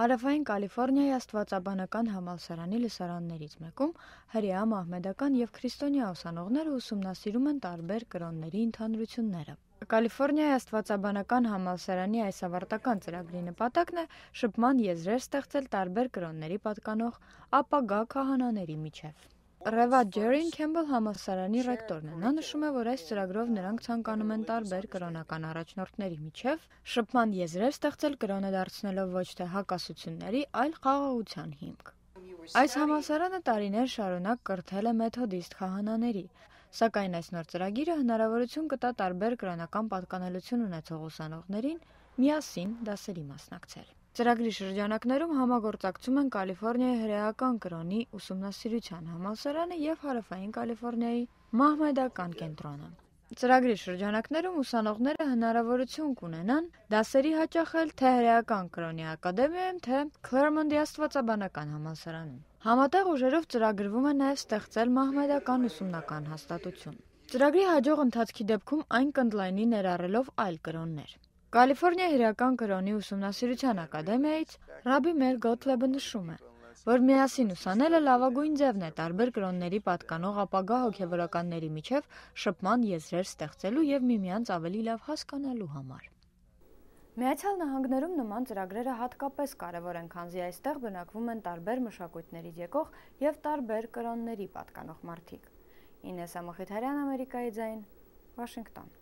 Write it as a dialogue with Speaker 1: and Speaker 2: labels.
Speaker 1: Հարավային Կալիֆոռնիայի Աստվածաբանական համալսարանի լսարաններից մեկում հрья մահմեդական եւ քրիստոնյա ուսանողները ուսումնասիրում են տարբեր կրոնների ընդհանրությունները։ Կալիֆոռնիայի Աստվածաբանական համալսարանի այս ավարտական ծրագրի նպատակն է շփման եզրեր ստեղծել տարբեր կրոնների պատկանող ապագա քահանաների միջև։ Ռևա Ջերին Քեմբլ համալսարանի ռեկտորն է։ Նա նշում է, որ այս ծրագրով նրանք ցանկանում են տարբեր կրոնական առաջնորդների միջև շփման եզրեր ստեղծել կրոնը դարձնելով ոչ թե հակասությունների, այլ խաղաղության հիմք։ Այս համալսարանը տարիներ շարունակ կրթել է մեթոդիստ քահանաների, սակայն այս նոր ծրագիրը հնարավորություն կտա տարբեր կրոնական պատկանելություն ունեցող ուսանողներին միասին դասերի մասնակցել։ Ծրագրի շրջանակներում համագործակցում են Կալիֆոռնիայի հրեական կրոնի ուսումնասիրության համալսարանը եւ Հարավային Կալիֆոռնիայի Մահմեդական կենտրոնը։ Ծրագրի շրջանակներում ուսանողները հնարավորություն կունենան դասերի հաճախել թե հրեական կրոնի ակադեմիայում, թե Claremont-ի Աստվածաբանական համալսարանում։ Համատեղ ուժերով ծրագրվում է նաև ստեղծել մահմեդական ուսումնական հաստատություն։ Ծրագրի հաջող ընթացքի դեպքում այն կնդլայնի ներառելով այլ կրոններ։ Կալիֆոռնիա Հրեական կրոնի ուսումնասիրության ակադեմիայից Ռաբի Մեր Գոթլեբը նշում է, որ միասին ուսանելը լավագույն ձևն է տարբեր կրոնների պատկանող ապագա հոգևորականների միջև շփման եզրեր ստեղծելու եւ միմյանց ավելի լավ հասկանալու համար։ Միացյալ Նահանգներում նման ծրագրերը հատկապես կարևոր են, քանզի այստեղ բնակվում են տարբեր մշակույթներից եկող եւ տարբեր կրոնների պատկանող մարդիկ։ Ինեսա Մխիթարյան, Ամերիկայի ձայն, Վաշինգտոն։